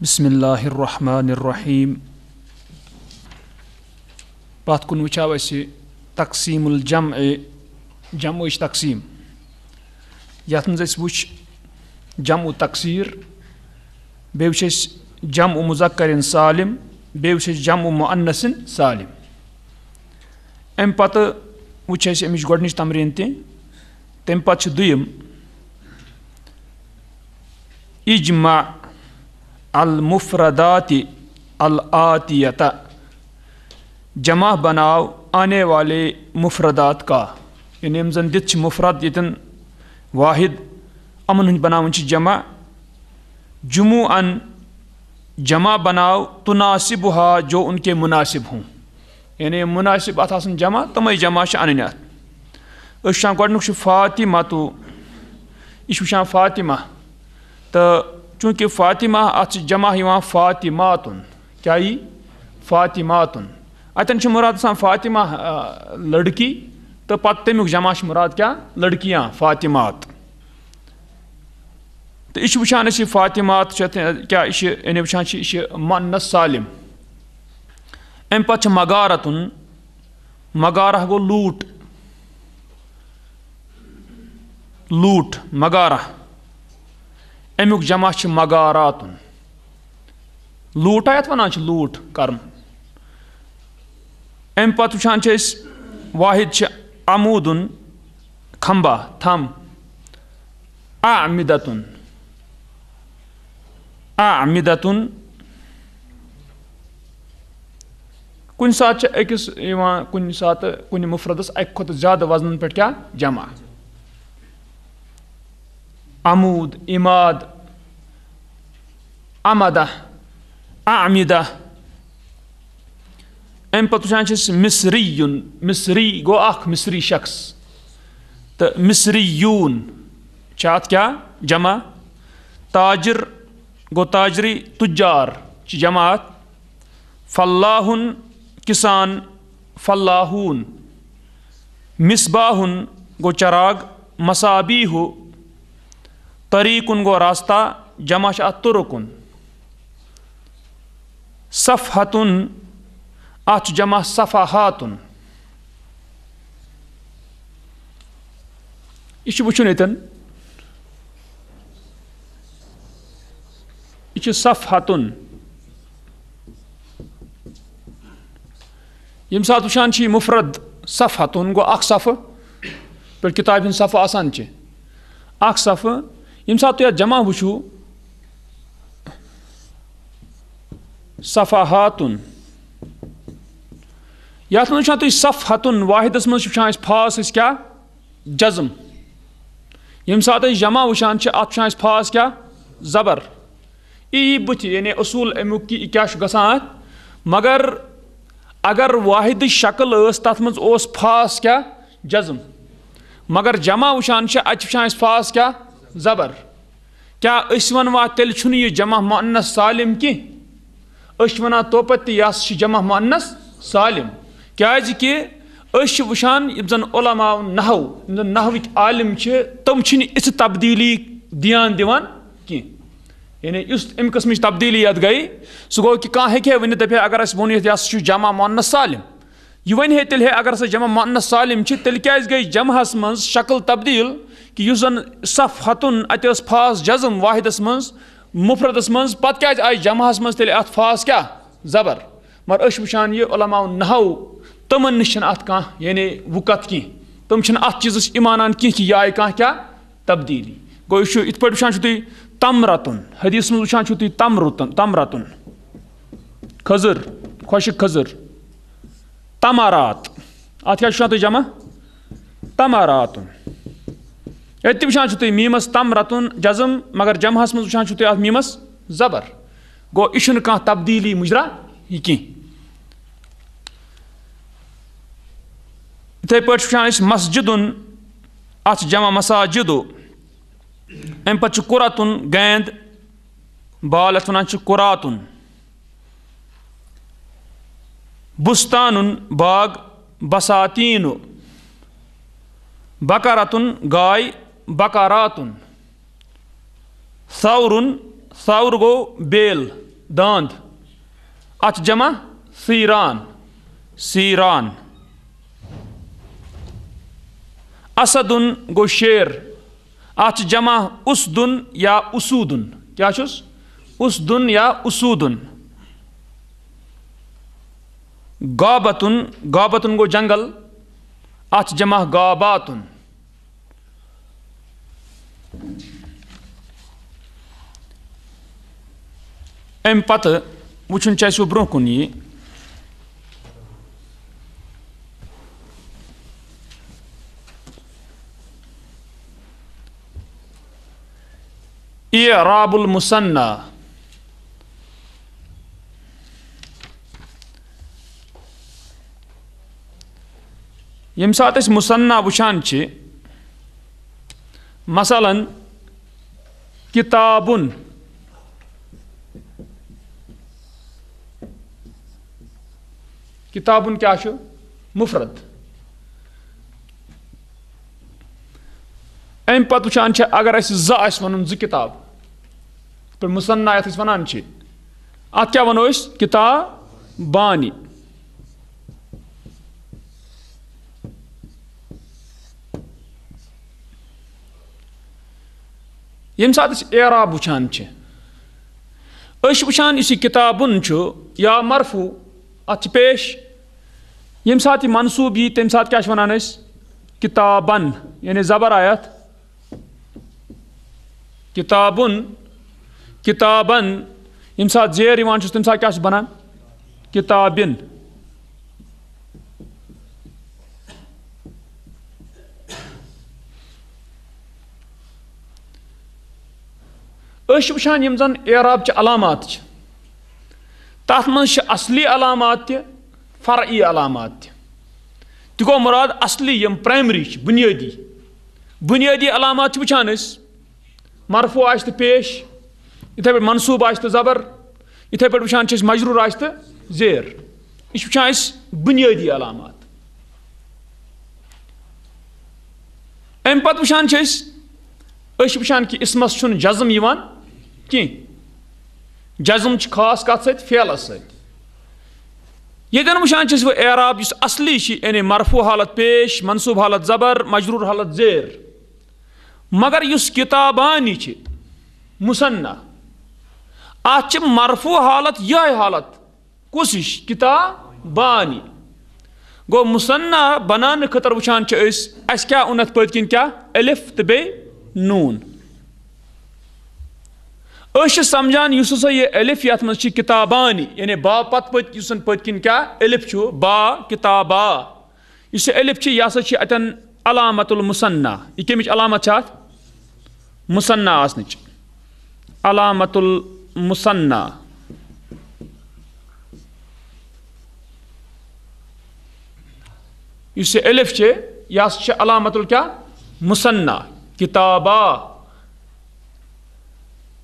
بسم الله الرحمن الرحيم بات كن وچاو تقسيم الجمع جمع وش تقسيم ياتنز اس وش جمع تقصير بيوش اس جمع مذكر سالم بيوش اس جمع مؤنث سالم ام پت وچ اس امش گڈنش تمرین تي تم پت دويم اجمع अलमुफरदाती अलातियत जमा बनाओ आने वाले मुफरदात का यानी जन दि मुफरत यन वाहिद अमन हंद बना जमा जमू अन जमा बनाओ तुनासिब हा जो उनके मुनासिब हों यानी मुनासिब अत जमा तम तो जमा अन अच्छा गोड फातिमा तो यह वातिमा तो चूँकि फातिमा अत जमा यहाँ फातिमात क्या यी फातिमात अतन मुराद सान फातिमा लड़की तो पत् तमुक जमा मुराद क्या लड़कियाँ फातिमात तो यह वचान फातिमात क्या यह वचान मनस अम पे मगारत मगारा गो लूट लूट मगारा अमुक जमा मगारात लूट आयत वन लूट कर अम पे वुचान वाहिद अमूद खंबा थम आमिदत आमिदत कुन सात अकिस कुन सात कुन मुफरदस अक खुद ज्यादा वजन पे क्या जमा अमूद इमाद amada, a'mida. اَمہِ پَتہٕ وٕچھان چھِ أسۍ مِصری یُن مِصری گوٚو اَکھ مِصری شخص تہٕ مِصری یوٗن چھِ اَتھ کیٛاہ جمع تاجر گوٚو تاجری تُجار چھِ جمع اَتھ فلاہُن کِسان فلاہوٗن مِصباہُن گوٚو چراغ مصابی ہُہ طریٖقُن گوٚو راستہ جمع چھِ اَتھ تُرُکُن सफ़हतुन अत जमा सफ़ाहातुन यह वो यन यह सफ़हतुन यम सात वुचान मुफरद सफ़हतुन गो अख सफ़ पे किताब सफ़ आसान अख सफ़ यम सात तो जमा वो सफाहातुन यथ यहाँ तुम हतुन वाहिदस मज वह फास क्या जजम यम सात जमा वचान अत फास क्या जबर ई बुथ यानि असूल अमुक कि क्या ग मगर अगर वाहिद शक्ल तथ मज क्या जजम मगर जमा वचान अत वह फास क्या जबर क्या वन वा तेल यह जमा मुन्नस सालिम कह वन तोपत यह जम मानस सालम क्या कि जन उलमा नहव जन आलम से तम इस तब्दीली दियान दिवान कह यानी इस अम कस्म तब्दीली ये गई सह गो कि कह हे वन दपे अगर वन यह जम मानस सालम यह वन हे तेल हे अगर सह जमा मानस से तेल क्या गई जमहस मकल तब्दील कि जन सफ हतुन अत फास जजम वाहिदस मज मुफरतस मं पे आई जमहस मज तेल फास क्या जबर मगर अचान यह उलमा नहव तम नश कह यानि वुकत कह तुम अत चीज ईमान कह कि यह आई कह क्या तब्दीली गो यह इत पे वह तुम तम हदीस मज वा तुम तम रुतन तम खजर खोश खजर तमारात अत क्या तुम जमा तमारातुन अति वुचान तुम मीमस तम रतुन जजम मगर जमहस मज वुचान तुम अत जबर गो यह कह तब्दीली मुजरा यह कह इथे पे वुचान मस्जिद अत जमा मसाजिद अम पे कुरतुन बाल अत वन कुरातुन बुस्तान बाग बसातीन बकरतुन गाय बकारातुन सौरुन सौर गो बेल दांद अच जमा सीरान सीरान असदुन गो शेर अच जमा उसदुन या उसूदुन क्या चुस उस दुन या उसूदुन गाबतुन गाबतुन गो जंगल अच जमा गाबातुन Emë patë, mu që në qaj su bronku një, إعراب المثنى يم سات اس مثنى وشان مثلا كتاب किताबुन क्या मुफरत अम पत् वुचान अगर अस वन जो किताब पे मुसन्ना ये वनान अत क्या वो किताब बानी यम सात एराब वुचान वुचान इस या मरफू अत पेश यम मनसूब यी तम क्या वनान किताबन यानि जबर आयत किताबुन किताबन यम सात जेर यवान तम क्या बनान किताबिन वह वुचान एराब तथ मज असली अलामत त अलामत त तो गो मुराद असली यम प्राइमरी बुनियादी बुनियादी अलामत वचान मरफो आ पेश इत पे मनसूब आ जबर इथे पे वचान मजरूर आ जेर यह वचान बुनियादी अलामत अम पे वचान कि इसमस जजम कह जज्म खास कत सैलस सतन वन एराब इस असली यानी मरफू हालत पेश मनसूब हालत जबर मजरूर हालत जेर मगर इस किताबानी मुसन्ना अत मरफू हालत यह हालत कुछ किताबानी गो मुसन्ना बनाने खतर वह क्या उनत पत क्या अलिफ तो नून समझान यु सा ये अलिफ ये मज किताबानी यानी बा पत पत पत किन क्या अलिफ चु बा किताबा इस अलिफ यह सा अतन अलामतुल यह कमिच अलामत छ मुसन्ना आसनिच अलामतुल मुसन्ना इस अलिफ छि यह सा अलामतुल क्या मुसन्ना किताबा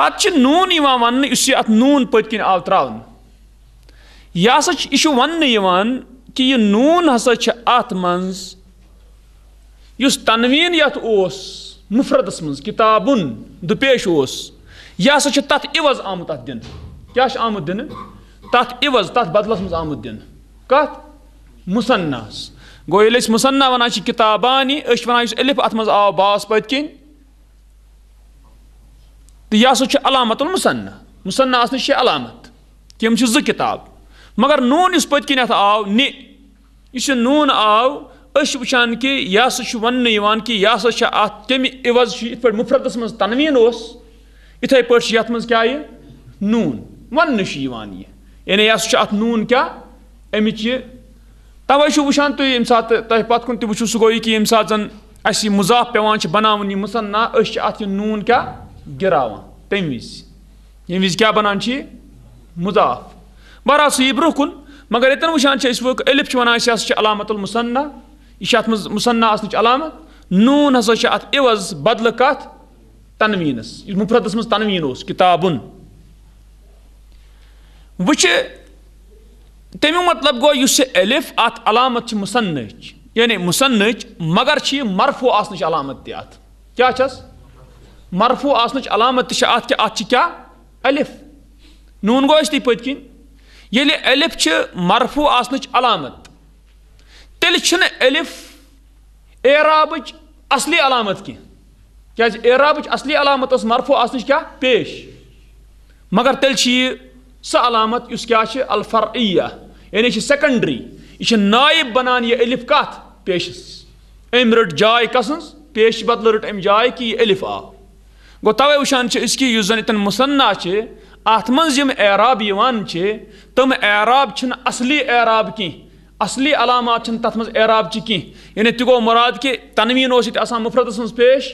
पे नून वन इस अत नून पत कन आव त्रा यह हसा यह वन कि यह नून हसा अत मस तनवीन यथ मुफरदस मज किताबुन दुपेश यह हसा तथ इवज आमुत अत दिन क्या आमुत दिन तथ इवज तथ बदलस मज आमुत दिन कत मुसन्नास गो ये मुसन्ना वनान किताबानी वन अलिफ अत आव बास पत कन तो यह सो अलामत मुसन्न मुसन्न आसनस अलामत तम जु किताब मगर नून इस पत कत आव नि यह नून आव अश वचान कि यह सह वन कि यह हसा अत इवज इत मुफरतस मज तनवीन उस इथे पे ये मज क्या यह नून वन ये यानी यह सह नून क्या अमिच यह तवे वो तुम यम सात तुम पत सह गोई कि यम सात जन मुजाफ पे बनान मुसन्ना अश अत नून क्या गिरावान तम वज ये वज क्या बनान मुदाफ बहरहाल सू ब्रो कुन मगर यन वान अलिफ वन अलामत मुसन्ना यह अत मुसन्ना अलामत नून हसा अत इवज बदल कत तनवीनस मुफरत मज तनवीन किताबन वह तमु मतलब गो इस अलिफ अत अलामत मुसन्न यानी मुसन्न मगर यह मरफो आसनच अलामत तथ क्या मरफू आसन अलामत अत नून गो अस्त पत ये अलफ मरफू आसन अलामत तेल अलफ एराब असली अलामत कह क्या एराब असली अलामत मरफू आसन क्या पेश मगर तेल सह अलामत इस क्या अलफरिया यानी सेकेंडरी यह नायब बनान यह अलफ कत पेशस अम रट जाय कस पेश बदल रट अम जाय कि यह अलफ आव गो तवे वुचान अजकि यु जन इतन मुसन्ना अत मम एराब तम एराब असली एराब कह असली अलामत तथ मज एराब कह यानी तह गो मुराद कि तनवीन ये मुफरत पेश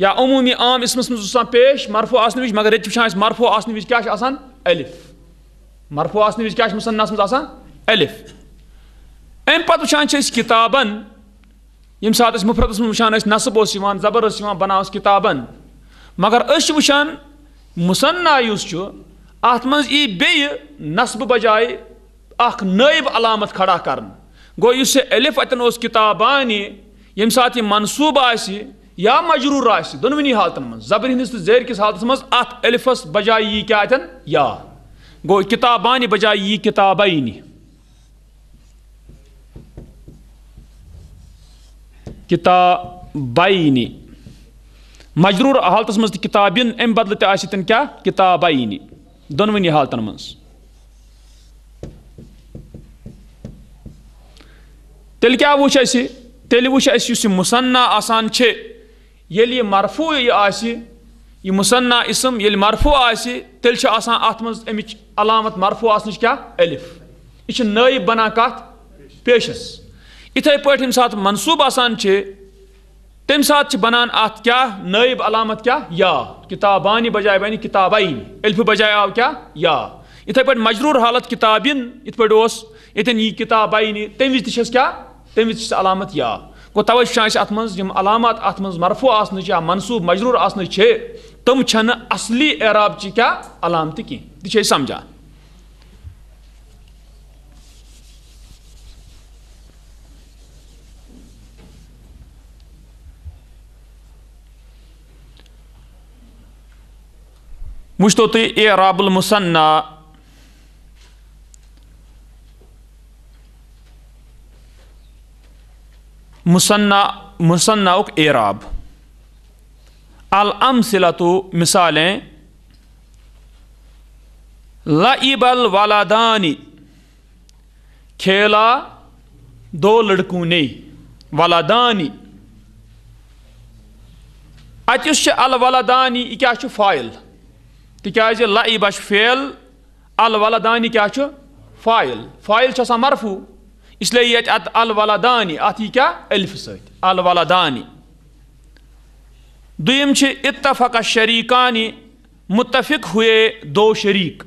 या अमूमी आम इसमस मज पेश मरफो आसने वज मगर ये वह मरफो आसने वज क्या अलफ मरफो आसने वज क्या मुसन्नास मज अलफ अम पे वह किताबन यम सात मुफरत वह नसब जबर बनाव किताबन मगर वुचान मुसन्ना यस अत मे बे नस्ब बजाय अख नयब अलामत खड़ा कर गो इस एलिफ अतन उस किताबानी यम सात यह मनसूब आ मजरूर आनवनी हालतन मं जबर हंदिस तो जेर किस हालत मं अत एलिफस बजाय यह क्या अतन या गो किताबान बजाय यह किताबानी किताबानी मजरूर हालत मज किताब इन अमि बदल तन क्या किताबा इन दोनवे हालतन मज तेल क्या वो तेल वो मुसन्ना ये मरफू यह मुसन्ना इसम ये मरफू आल आसान अत मच अलामत मरफू आसन क्या अलिफ यह नई बना कत पेशस इथे पे मनसूब आसान तम सात बनान अत क्या नायब अलामत क्या या किताबान बजाय बन किताबाइन अल्फ बजाय आव क्या या इथे पे मजरूर हालत किताबिन इत पे यन यह किताबाइन तम वज तस क्या तम वज अलामत या गो तवे अत मम अलामत अत मरफू आसन या मनसूब मजरूर आसन तम असली एराब क्या अलामत कह समझान वह तु ए राबुल मुसन्ना मुसन्ना मुसन्नाक एराब अल अमसिला तो मिसालें वाला दानी खेला दो लड़कों ने वालादानी अत अल वालादानी यह क्या फाइल तिकाज लाइब फेल अल वलदान क्या फाइल फाइल मरफू इसलिए ये अत अल वलदान अत यह क्या अल्फ सल वलदान दुम इतफक शरीकान मुतफिक हुए दो शरीक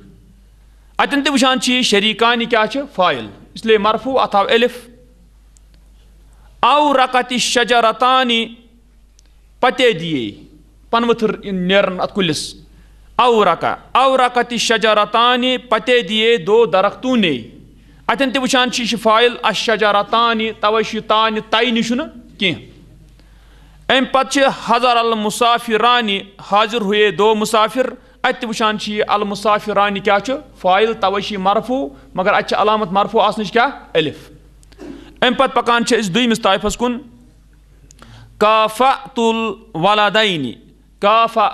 अतन ची शरीकान क्या फाइल इसलिए मरफू अत आव अलिफ आव रकत शजरतान पते दिए पनवथर नेरन अत कुलिस अवरका अवरकत शजारतान पते दिए दो दरख्तों ने अतन तुशान फायल फाइल अशजरतान तान तय कह अम पे हजर अलमुसाफिरान हाजिर हुए दो मुसाफिर अत वुचान अलमुसाफिरान क्या फाइल तवे मरफू मगर अत अलामत मरफू आसन क्या अलिफ अम पे पकान दुमस ताइफस कुन काफा तुल वलादैन काफा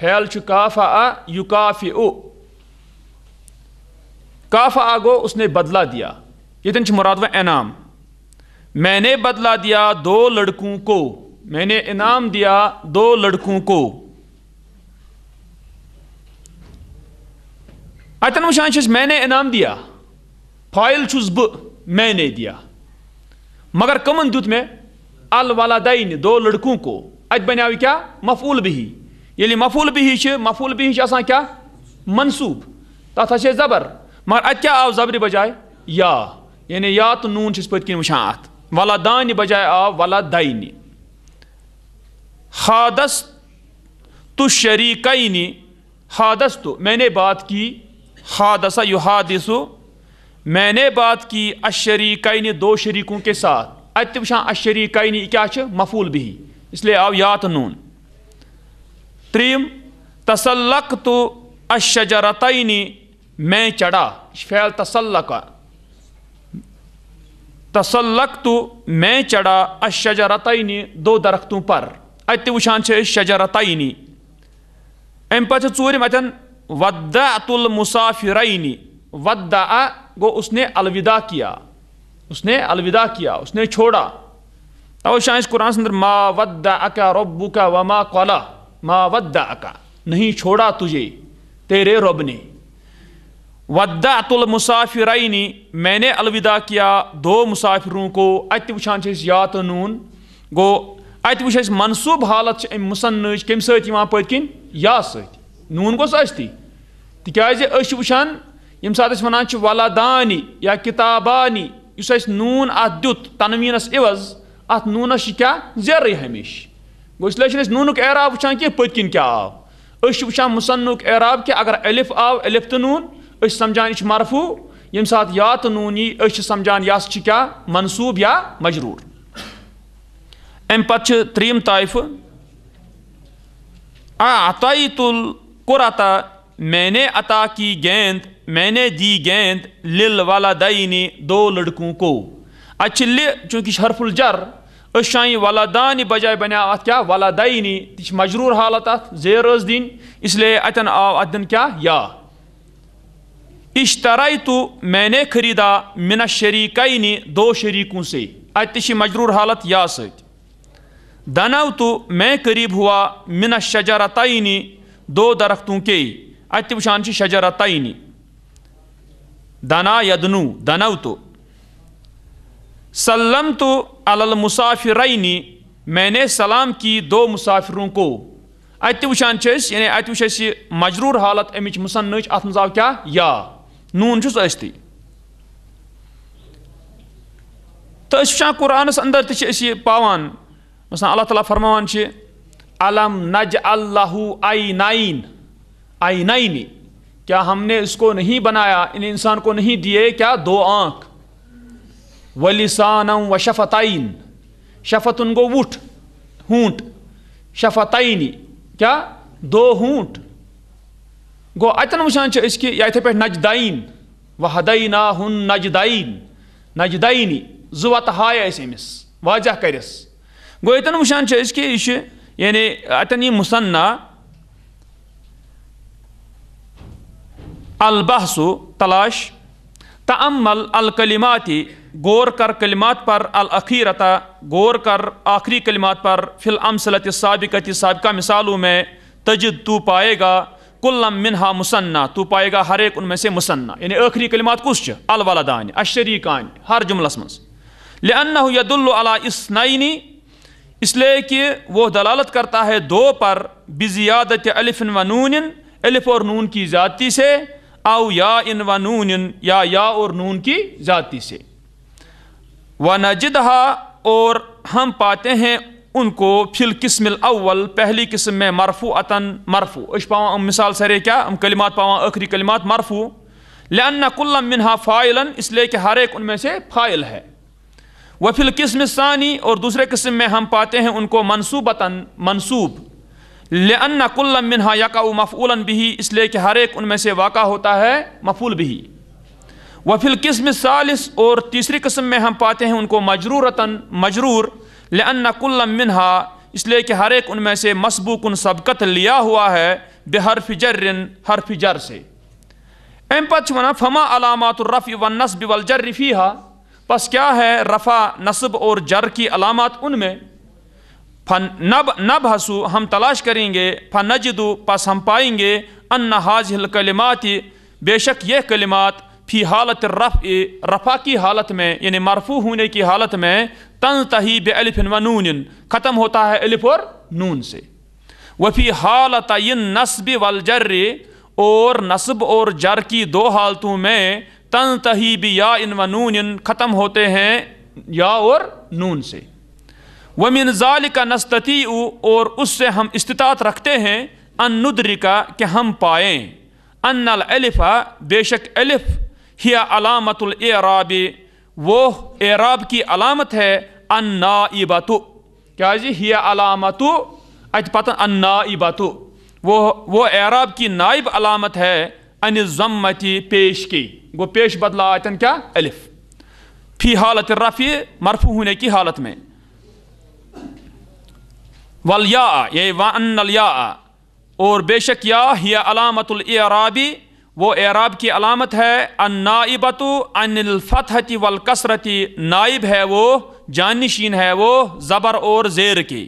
फैल काफ़ा आ यू काफी ओ काफा आ गो उसने बदला दिया ये यदन मुराद व इनाम मैंने बदला दिया दो लड़कों को मैंने इनाम दिया दो लड़कों को अतन वशान मैंने इनाम दिया फाइल छुस ब मैंने दिया मगर कमन दुत में अल वाला वालदाइन दो लड़कों को अत बनाव क्या मफूल भी ये मफूल बिह मफूल बिह क्या मनसूब तथा है जबर मगर अत क्या आव जबर बजाय या यानी या तो नून पत वहाँ अत वला दान बजाय आव वला दाइन हादस तो शरीकन हादस तो मैंने बात की हादसा यु हादिसु मैंने बात की अशरीकन दो शरीकों के साथ अत वहाँ अशरीकन क्या मफूल बिही इसलिए आव या तो नून त्रीम तसल्लक तो अशजरतनी मैं चढ़ा फैल तसल का तसल्लक तो मैं चढ़ा अशजरतनी दो दरख्तों पर अत वुचान शजरतनी अम पे चूरम अतन वद्दातुल मुसाफिरनी गो उसने अलविदा किया उसने अलविदा किया उसने छोड़ा तो शाह कुरान मा वद्दा अका रब्बुका वमा कला मावद्दा का नहीं छोड़ा तुझे तेरे रब ने वद्दा वद्दातुल मुसाफिरनी मैंने अलविदा किया दो मुसाफिरों को अत वुचान या तो नून गो अत वो मनसूब हालत अम मुसन्न कम सत पत कन या सून गोस अस्ती तिकाज वुचान यम सात वनान या किताबानी इस नून अ दुत तनवीनस इवज अ नूनस क्या जेर हमेशा इसलिए वह नून एराब वह कह पत्किन क्या आव अ मुसन एराब कि अगर अलिफ आव अलिफ तो नून समझान यह मरफू यम सात या तो नून यी समझान यह क्या मनसूब या मजरूर अम पे त्रीम ताइफ आतई तुल कुरता मैंने अता की गेंद मैंने दी गेंद लिल वाला दईनी दो लड़कों को अच्छे चूँकि हरफुल जर अशान वलदान बजाय बने अत क्या वलदायनी तह मजरूर हालत अत जेर दिन इसलिए अतन आव अदन क्या या इश्तराई तो मैंने खरीदा मिना शरीकनी दो शरीकों से अत मजरूर हालत या दनव तो मैं करीब हुआ मिन शजरतनी दो दरख्तों के अत वशान शजरतनी दना यदनु दनव तो सल्लम तो अलल मैंने सलाम की दो मुसाफिरों को अत वचान यानी अत वो मजरूर हालत अमिच मुसन अत मज क्या या नून अस्ती तो वचान कुरानस अंदर तह पावान मसा अल्लाह ताली फरमान अलम नज अल्लाह आई नाइन आई नाइन क्या हमने इसको नहीं बनाया इन इंसान को नहीं दिए क्या दो आँख वलिसानम व शफ़तैन शफ़तन गो वुठ हूँट शफ़तैनी क्या दो हूँट गो अतन वचान इसकी या इथे पे नजदाइन व हदैन हुन नजदाइन नजदैनी जुवत हाय अमिस वाजह करस गो यन वचान इसकी यह यानी अतन यह मुसन्ना अलबहसु तलाश तमल अलकलिमाती गौर कर कलिमात पर अलअीरता गौर कर आखिरी कलिमात पर फिल अमसलत सबकत सबका मिसालों में तजद तो पाएगा कुल्लम मिनहा मुसन्ना तो पाएगा हर एक उनमें से मुसन्ना यानी आखिरी कलिमात कुछ अलवलदान अशरी आन हर जुमलस मज लदुल्ला इसनैनी इसलिए कि वह दलालत करता है दो पर बिजियादत अलिफिन व नून अलिफ और नून की ज़्यादती से आउ या इन व नून या या और नून की ज़ाति से व नजिदहा और हम पाते हैं उनको फिल किस्मिल अव्वल पहली किस्म में मरफू अतन मरफू अश पाव मिसाल सरे क्या हम कलिमात पाव आखिरी कलिमात मरफू लाना कुल्लम मिनहा फ़ाइलन इसलिए कि हर एक उनमें से फ़ाइल है फिल किस्म सानी और दूसरे किस्म में हम पाते हैं उनको मनसूबता मनसूब लेन कुल्लम मिनहा यका मफ़ूलन बिही इसलिए कि हर एक उनमें से वाक़ा होता है मफूल बिही वफिल किस्म सालिस और तीसरी कस्म में हम पाते हैं उनको मजरूरतन मजरूर लेन कुल्लम मिनहा इसलिए कि हर एक उनमें से मसबूकन सबकत लिया हुआ है बेहरफ जर्रन हरफ जर से एम अम पा फमा रफ़ व नस्ब हा बस क्या है रफ़ा नस्ब और जर की अलामत उनमें फन नब नब हसु हम तलाश करेंगे फन नजदू पस हम पाएंगे अन्न हाजिल कलिमात बेशक यह कलिमात फी हालत रफ़ रफ़ा की हालत में यानी मरफू होने की हालत में तन तही अलिफिन व नून ख़त्म होता है अलिफ और नून से वफ़ी हालत नस्ब वल जर्र और नस्ब और जर की दो हालतों में तन तही बि या इन व नून ख़त्म होते हैं या और नून से वमिन ज़ाल का नस्तती और उससे हम इस्तात रखते हैं अनुद्रिका कि हम पाएँ अनलफ़ा बेशक अलिफ हिया अलामतराब वो एराब की अलामत है इबातु क्या जी हिया अलामतु अत पत अन्नाइबतु वो वो एराब की नाइब अलामत है जम्मती पेश की वो पेश बदला आतन क्या अलिफ फी हालत रफ़ी मरफू होने की हालत में वलया ये वनलिया और बेशक या यह अलामतराबी वो एराब की अलामत है अन्नाइबतु अनिलफ़तहती वलकसरती नाइब है वो जानशीन है वो ज़बर और ज़ेर की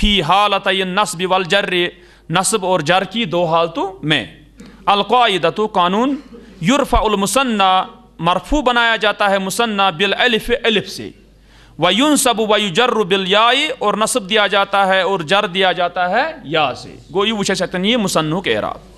फ़ी हालत नस्ब वलजर्र नस्ब और जर की दो हालतों में अलकायदतु कानून युरफ़ालमसन्ना मरफू बनाया जाता है मुसन्ना बिलअलफ़ अलिफ से वयुन सब वायु जर्र बिलयाई और नसब दिया जाता है और जर दिया जाता है या से गो यू सतन ये मुसन्नु के एराब